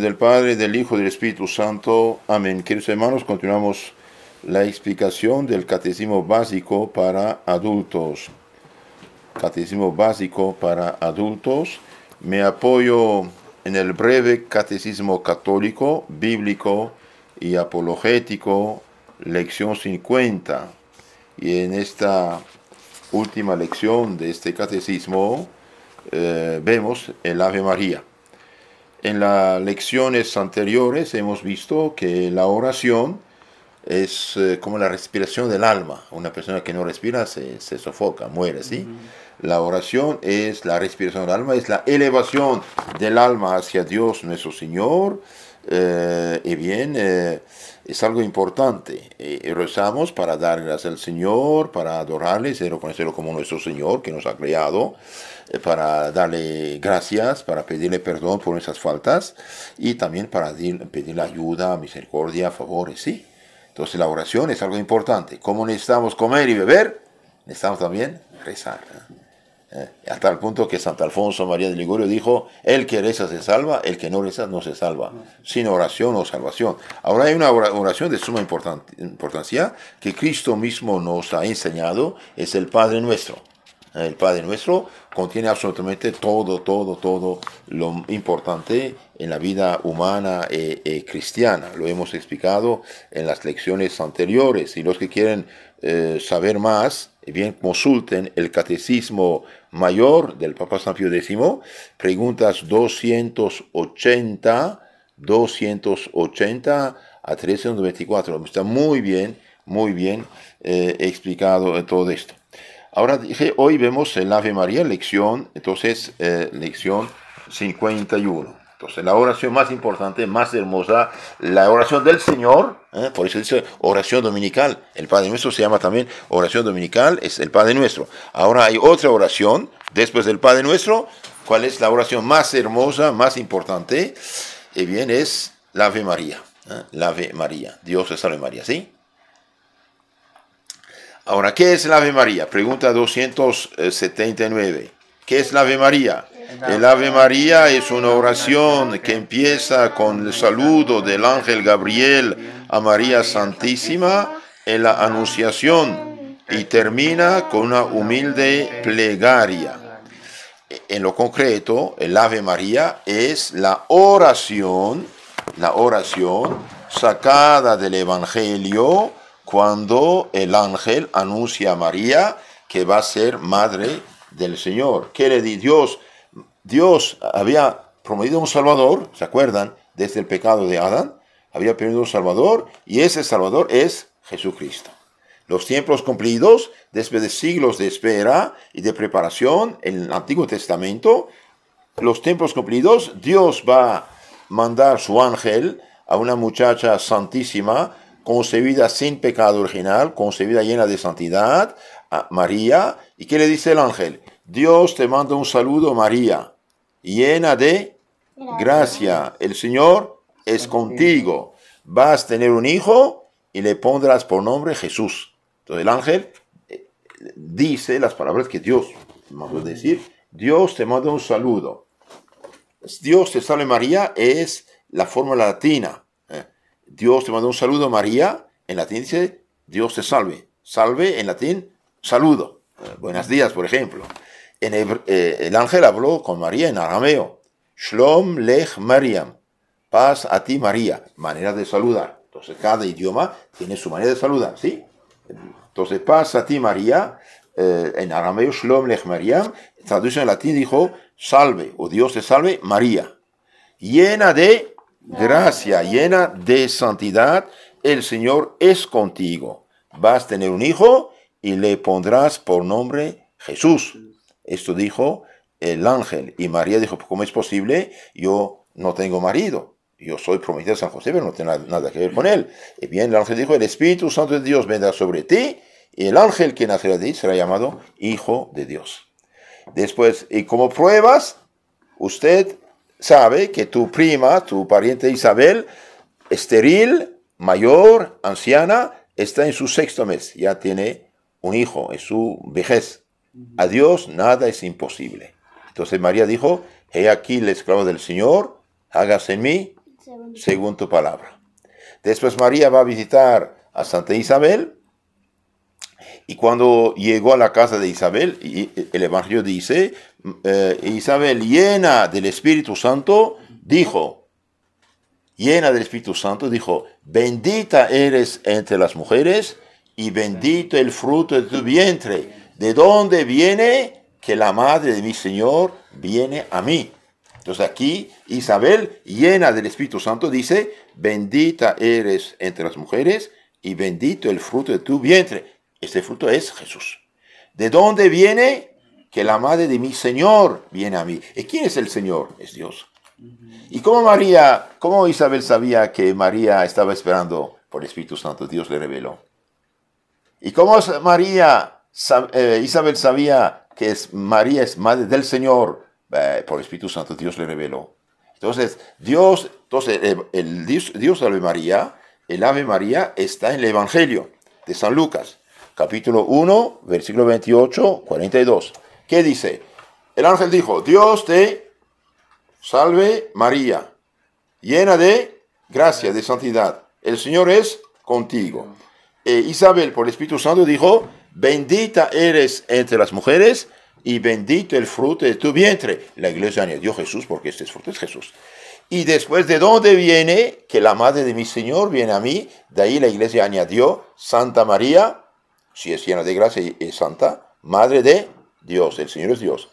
del Padre, del Hijo y del Espíritu Santo. Amén. Queridos hermanos, continuamos la explicación del Catecismo Básico para Adultos. Catecismo Básico para Adultos. Me apoyo en el breve Catecismo Católico, Bíblico y Apologético, lección 50. Y en esta última lección de este Catecismo eh, vemos el Ave María. En las lecciones anteriores hemos visto que la oración es eh, como la respiración del alma. Una persona que no respira se, se sofoca, muere, ¿sí? La oración es la respiración del alma, es la elevación del alma hacia Dios nuestro Señor eh, y bien, eh, es algo importante. rezamos para dar gracias al Señor, para adorarle y reconocerlo como nuestro Señor que nos ha creado, eh, para darle gracias, para pedirle perdón por nuestras faltas y también para pedirle ayuda, misericordia, favores, ¿sí? Entonces la oración es algo importante. Como necesitamos comer y beber, necesitamos también rezar. ¿eh? Eh, hasta el punto que Santo Alfonso María de Ligorio dijo, el que reza se salva, el que no reza no se salva, sin oración o salvación. Ahora hay una oración de suma importancia que Cristo mismo nos ha enseñado, es el Padre nuestro. El Padre nuestro contiene absolutamente todo, todo, todo lo importante en la vida humana y eh, eh, cristiana. Lo hemos explicado en las lecciones anteriores y los que quieren saber más, bien, consulten el Catecismo Mayor del Papa San Pío X, preguntas 280, 280 a 394. Está muy bien, muy bien eh, explicado eh, todo esto. Ahora, dije, hoy vemos el Ave María, lección, entonces, eh, lección 51 la oración más importante, más hermosa, la oración del Señor, ¿eh? por eso dice oración dominical. El Padre Nuestro se llama también oración dominical, es el Padre Nuestro. Ahora hay otra oración, después del Padre Nuestro, ¿cuál es la oración más hermosa, más importante? Y bien, es la Ave María. ¿eh? La Ave María. Dios es salve María, ¿sí? Ahora, ¿qué es la Ave María? Pregunta 279. Eh, ¿Qué es la Ave María? El Ave María es una oración que empieza con el saludo del ángel Gabriel a María Santísima en la Anunciación y termina con una humilde plegaria. En lo concreto, el Ave María es la oración, la oración sacada del Evangelio cuando el ángel anuncia a María que va a ser madre del Señor. ¿Qué le di Dios? Dios había prometido un Salvador, ¿se acuerdan? Desde el pecado de Adán, había prometido un Salvador y ese Salvador es Jesucristo. Los tiempos cumplidos, después de siglos de espera y de preparación en el Antiguo Testamento, los tiempos cumplidos, Dios va a mandar su ángel a una muchacha santísima, concebida sin pecado original, concebida llena de santidad, a María. ¿Y qué le dice el ángel? Dios te manda un saludo, María llena de gracia. El Señor es contigo. Vas a tener un hijo y le pondrás por nombre Jesús. Entonces el ángel eh, dice las palabras que Dios, vamos a decir, Dios te manda un saludo. Dios te salve María es la forma latina. Eh, Dios te manda un saludo María, en latín dice Dios te salve. Salve en latín, saludo. Eh, buenos días, por ejemplo. Eh, el, ángel habló con María en arameo. Shlom lech Mariam. Paz a ti, María. Manera de saludar. Entonces, cada idioma tiene su manera de saludar, ¿sí? Entonces, paz a ti, María. Eh, en arameo, Shlom lech Mariam. Traducción en latín dijo, salve, o Dios te salve, María. Llena de gracia, llena de santidad, el Señor es contigo. Vas a tener un hijo y le pondrás por nombre Jesús esto dijo el ángel. Y María dijo, pues, ¿cómo es posible? Yo no tengo marido. Yo soy prometida de San José, pero no tengo nada que ver con él. Y eh, bien, el ángel dijo, el Espíritu Santo de Dios vendrá sobre ti y el ángel que nacerá de ti será llamado Hijo de Dios. Después, y como pruebas, usted sabe que tu prima, tu pariente Isabel, estéril, mayor, anciana, está en su sexto mes, ya tiene un hijo, en su vejez. A Dios nada es imposible. Entonces María dijo, he aquí el esclavo del Señor, hágase en mí según tu palabra. Después María va a visitar a Santa Isabel y cuando llegó a la casa de Isabel, el Evangelio dice, eh, Isabel llena del Espíritu Santo, dijo, llena del Espíritu Santo, dijo, bendita eres entre las mujeres y bendito el fruto de tu vientre. ¿De dónde viene? Que la madre de mi Señor viene a mí. Entonces aquí Isabel, llena del Espíritu Santo, dice, bendita eres entre las mujeres y bendito el fruto de tu vientre. Este fruto es Jesús. ¿De dónde viene? Que la madre de mi Señor viene a mí. ¿Y quién es el Señor? Es Dios. ¿Y cómo María, cómo Isabel sabía que María estaba esperando por el Espíritu Santo? Dios le reveló. ¿Y cómo María eh, Isabel sabía que María es madre del Señor, eh, por el Espíritu Santo Dios le reveló. Entonces, Dios, entonces eh, el, Dios, salve María, el Ave María está en el Evangelio de San Lucas, capítulo 1, versículo 28, 42. ¿Qué dice? El ángel dijo, Dios te salve María, llena de gracia, de santidad. El Señor es contigo. Eh, Isabel por el Espíritu Santo dijo, bendita eres entre las mujeres y bendito el fruto de tu vientre. La iglesia añadió Jesús porque este fruto es Jesús. Y después de dónde viene, que la madre de mi Señor viene a mí, de ahí la iglesia añadió Santa María, si es llena de gracia y es santa, madre de Dios, el Señor es Dios.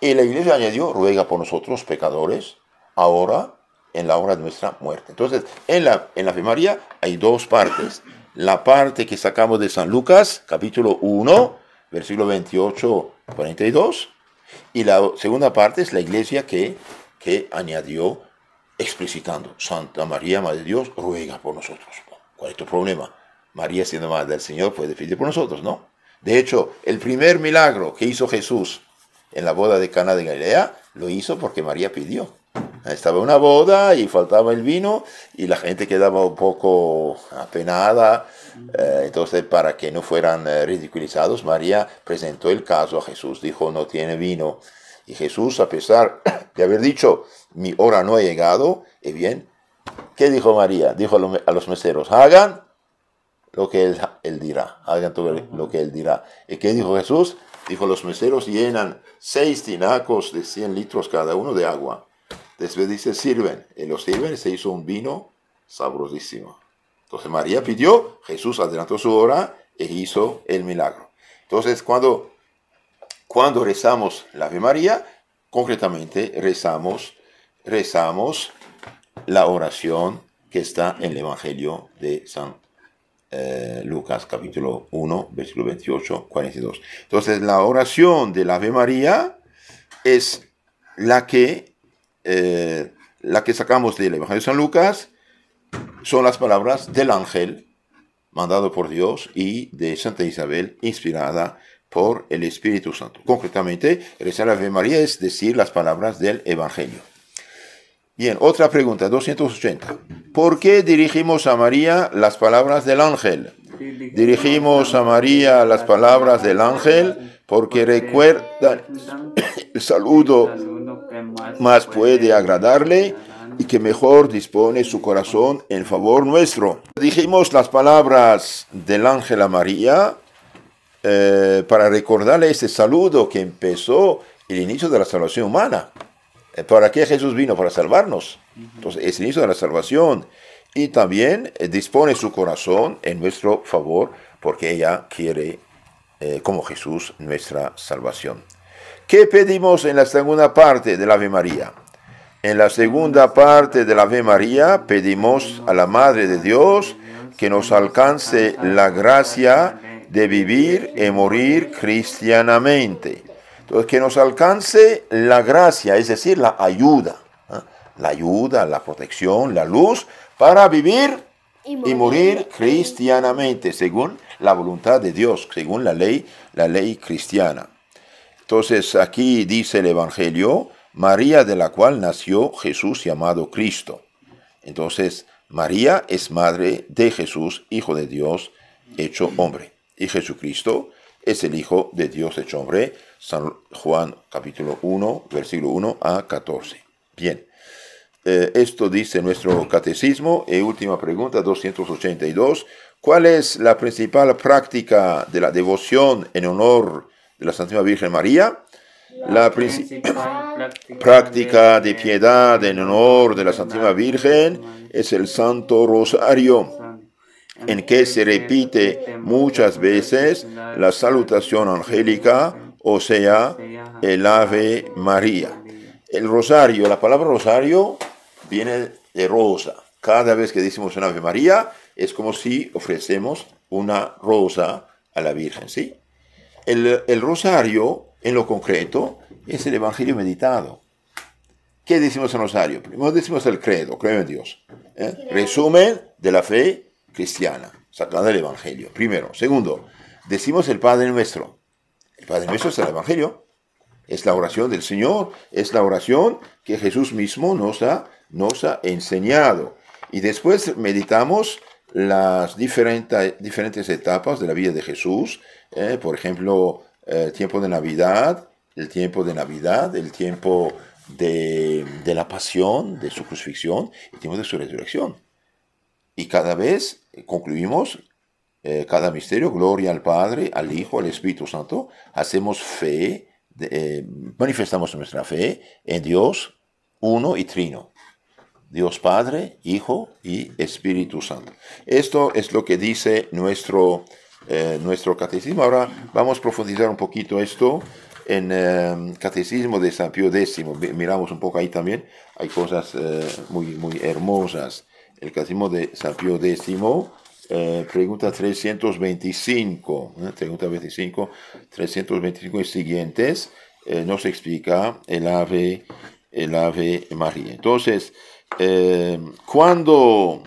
Y la iglesia añadió, ruega por nosotros pecadores, ahora en la hora de nuestra muerte. Entonces, en la, en la María hay dos partes la parte que sacamos de San Lucas, capítulo 1, versículo 28, 42. Y la segunda parte es la iglesia que, que añadió explicitando, Santa María, Madre de Dios, ruega por nosotros. ¿Cuál es tu problema? María siendo Madre del Señor puede pedir por nosotros, ¿no? De hecho, el primer milagro que hizo Jesús en la boda de Cana de Galilea lo hizo porque María pidió. Estaba una boda y faltaba el vino y la gente quedaba un poco apenada. Eh, entonces, para que no fueran eh, ridiculizados, María presentó el caso a Jesús. Dijo, no tiene vino. Y Jesús, a pesar de haber dicho, mi hora no ha llegado, y bien, ¿qué dijo María? Dijo a los meseros, hagan lo que él, dirá, hagan todo lo que él dirá. ¿Y qué dijo Jesús? Dijo, los meseros llenan seis tinacos de 100 litros cada uno de agua. Después dice, sirven. en los sirven se hizo un vino sabrosísimo. Entonces María pidió, Jesús adelantó su hora e hizo el milagro. Entonces cuando, cuando rezamos la Ave María, concretamente rezamos, rezamos la oración que está en el Evangelio de San eh, Lucas capítulo 1, versículo 28, 42. Entonces la oración de la Ave María es la que eh, la que sacamos del Evangelio de San Lucas son las palabras del ángel mandado por Dios y de Santa Isabel inspirada por el Espíritu Santo. Concretamente, rezar Ave María es decir las palabras del Evangelio. Bien, otra pregunta, 280. ¿Por qué dirigimos a María las palabras del ángel? Dirigimos a María las palabras del ángel porque recuerda el saludo más puede agradarle y que mejor dispone su corazón en favor nuestro. Dijimos las palabras del ángel a María eh, para recordarle este saludo que empezó el inicio de la salvación humana. Eh, ¿Para qué Jesús vino? Para salvarnos. Entonces es el inicio de la salvación. Y también eh, dispone su corazón en nuestro favor porque ella quiere, como Jesús, nuestra salvación. ¿Qué pedimos en la segunda parte de la Ave María? En la segunda parte de la Ave María pedimos a la Madre de Dios que nos alcance la gracia de vivir y morir cristianamente. Entonces, que nos alcance la gracia, es decir, la ayuda. ¿ah? La ayuda, la protección, la luz para vivir y morir. cristianamente, según la voluntad de Dios, según la ley, la ley cristiana. Entonces aquí dice el Evangelio, María de la cual nació Jesús llamado Cristo. Entonces María es madre de Jesús, Hijo de Dios, hecho hombre. Y Jesucristo es el Hijo de Dios hecho hombre. San Juan capítulo 1, versículo 1 a 14. Bien, eh, esto dice nuestro catecismo. Y última pregunta, 282. ¿Cuál es la principal práctica de la devoción en honor de la Santísima Virgen María, la principal práctica de piedad en honor de la Santísima Virgen es el Santo Rosario, en que se repite muchas veces la salutación angélica, o sea, el Ave María. El rosario, la palabra rosario viene de rosa. Cada vez que decimos un Ave María es como si ofrecemos una rosa a la Virgen, ¿sí? el, rosario, en lo concreto, es el Evangelio meditado. ¿Qué decimos en Rosario? Primero decimos el credo, creo en Dios. ¿eh? Resumen de la fe cristiana, sacando del Evangelio. Primero. Segundo, decimos el Padre Nuestro. El Padre Nuestro es el Evangelio. Es la oración del Señor, es la oración que Jesús mismo nos nos ha enseñado. Y después meditamos las diferentes, diferentes etapas de la vida de Jesús, eh, por ejemplo, el eh, tiempo de Navidad, el tiempo de Navidad, el tiempo de, la pasión, de su crucifixión, el tiempo de su resurrección. Y cada vez concluimos eh, cada misterio, gloria al Padre, al Hijo, al Espíritu Santo, hacemos fe, manifestamos nuestra fe en Dios, uno y trino. Dios Padre, Hijo y Espíritu Santo. Esto es lo que dice nuestro, eh, nuestro catecismo. Ahora vamos a profundizar un poquito esto en el eh, Catecismo de San Pío X. Miramos un poco ahí también. Hay cosas eh, muy, muy hermosas. El Catecismo de San Pío X, pregunta 325. pregunta 25, 325 y siguientes. nos explica el ave, el ave María. Entonces, eh, cuando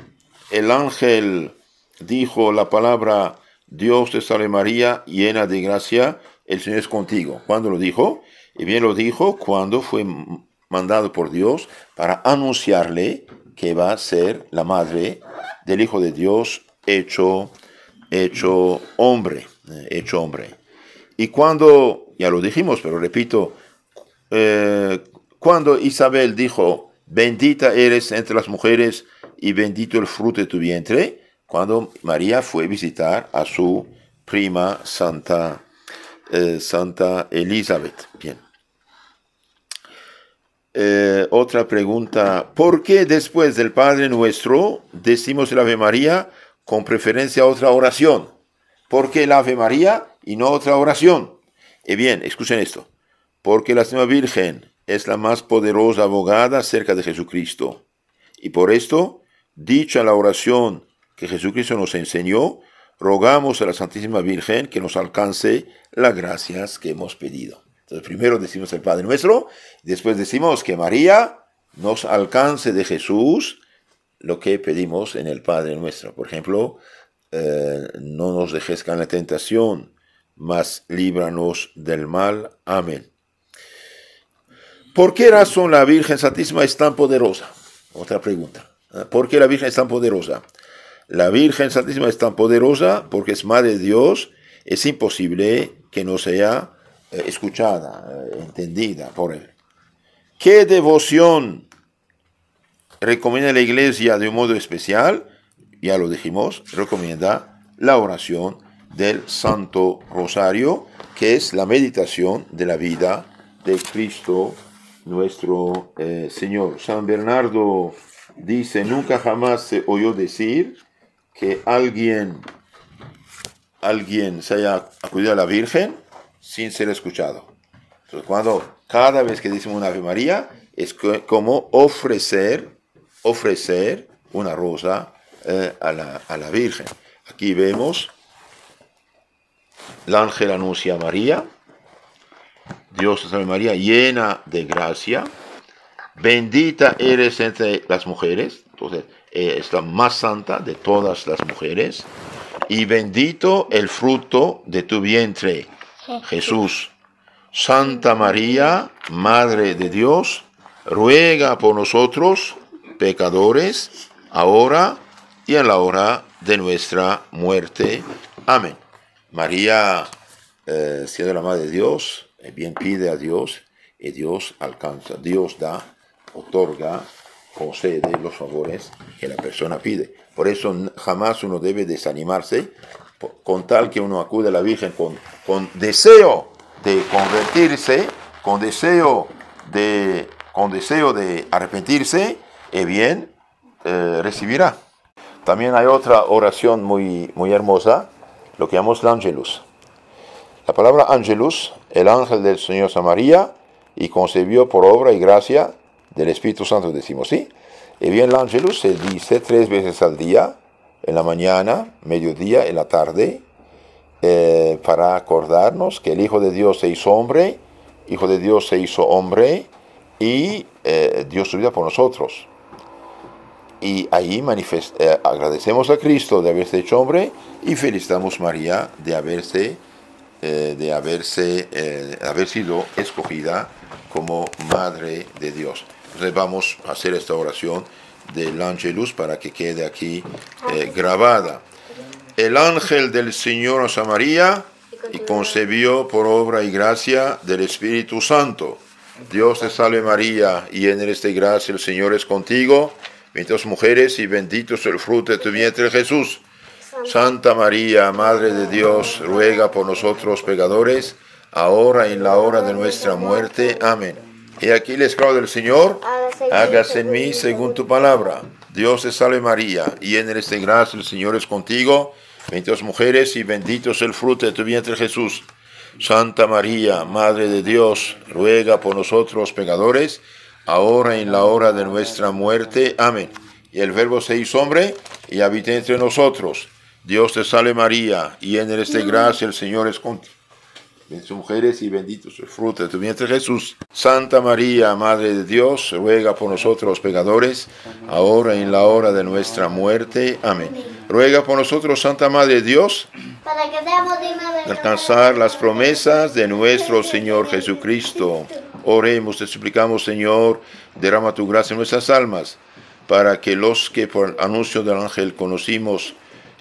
el ángel dijo la palabra Dios te salve María, llena de gracia, el Señor es contigo. ¿Cuándo lo dijo? Y bien lo dijo cuando fue mandado por Dios para anunciarle que va a ser la madre del Hijo de Dios hecho, hecho hombre, eh, hecho hombre. Y cuando, ya lo dijimos, pero repito, eh, cuando Isabel dijo, bendita eres entre las mujeres y bendito el fruto de tu vientre, cuando María fue a visitar a su prima Santa, eh, Santa Elizabeth. Bien. Eh, otra pregunta, ¿por qué después del Padre Nuestro decimos el Ave María con preferencia a otra oración? ¿Por qué el Ave María y no otra oración? Eh bien, escuchen esto, porque la Señora Virgen es la más poderosa abogada acerca de Jesucristo. Y por esto, dicha la oración que Jesucristo nos enseñó, rogamos a la Santísima Virgen que nos alcance las gracias que hemos pedido. Entonces primero decimos el Padre nuestro, después decimos que María nos alcance de Jesús lo que pedimos en el Padre nuestro. Por ejemplo, eh, no nos dejes en la tentación, mas líbranos del mal. Amén. ¿Por qué razón la Virgen Santísima es tan poderosa? Otra pregunta. Ah, ¿Por qué la Virgen es tan poderosa? La Virgen Santísima es tan poderosa porque es Madre de Dios. Es imposible que no sea eh, escuchada, eh, entendida por Él. ¿Qué devoción recomienda la Iglesia de un modo especial? Ya lo dijimos, recomienda la oración del Santo Rosario, que es la meditación de la vida de Cristo nuestro eh, Señor. San Bernardo dice, nunca jamás se oyó decir que alguien, alguien se haya acudido a la Virgen sin ser escuchado. Entonces, cuando cada vez que decimos una Ave María, es como ofrecer, ofrecer una rosa eh, a, la, a la Virgen. Aquí vemos, el ángel anuncia a María, Dios te salve María, llena de gracia, bendita eres entre las mujeres, entonces eh, es la más santa de todas las mujeres, y bendito el fruto de tu vientre, Jesús. Santa María, Madre de Dios, ruega por nosotros, pecadores, ahora y en la hora de nuestra muerte. Amén. María, eh, siendo la Madre de Dios, eh, bien pide a Dios y Dios alcanza. Dios da, otorga, concede los favores que la persona pide. Por eso jamás uno debe desanimarse con tal que uno acude a la Virgen con, con deseo de convertirse, con deseo de, con deseo de arrepentirse, y bien eh, recibirá. También hay otra oración muy, muy hermosa, lo que llamamos la Angelus. La palabra angelus, el ángel del Señor María, y concebió por obra y gracia del Espíritu Santo, decimos, ¿sí? Y bien, el angelus se dice tres veces al día, en la mañana, mediodía, en la tarde, eh, para acordarnos que el Hijo de Dios se hizo hombre, Hijo de Dios se hizo hombre, y eh, Dios subió por nosotros. Y ahí eh, agradecemos a Cristo de haberse hecho hombre y felicitamos María de haberse eh, de haberse, eh, haber sido escogida como Madre de Dios. Entonces vamos a hacer esta oración del Luz para que quede aquí eh, grabada. El ángel del Señor nos María y concebió por obra y gracia del Espíritu Santo. Dios te salve María, y en eres de gracia el Señor es contigo, benditas mujeres y bendito es el fruto de tu vientre Jesús. Santa María, Madre de Dios, ruega por nosotros pecadores, ahora y en la hora de nuestra muerte. Amén. Y aquí el esclavo del Señor, hágase en mí según tu palabra. Dios te salve María, en eres de gracia, el Señor es contigo. Benditas mujeres y bendito es el fruto de tu vientre Jesús. Santa María, Madre de Dios, ruega por nosotros pecadores, ahora y en la hora de nuestra muerte. Amén. Y el Verbo se hizo hombre y habita entre nosotros. Dios te salve María, llena eres de gracia, el Señor es contigo. Bendito mujeres y bendito es el fruto de tu vientre Jesús. Santa María, Madre de Dios, ruega por nosotros los pecadores, ahora y en la hora de nuestra muerte. Amén. Ruega por nosotros, Santa Madre de Dios, para que de alcanzar las promesas de nuestro Señor Jesucristo. Oremos, te suplicamos, Señor, derrama tu gracia en nuestras almas, para que los que por anuncio del ángel conocimos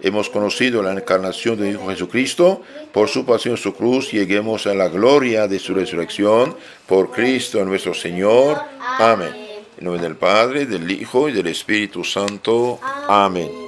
hemos conocido la encarnación del Hijo Jesucristo, por su pasión, su cruz, lleguemos a la gloria de su resurrección, por Cristo nuestro Señor. Amén. En nombre del Padre, del Hijo y del Espíritu Santo. Amén.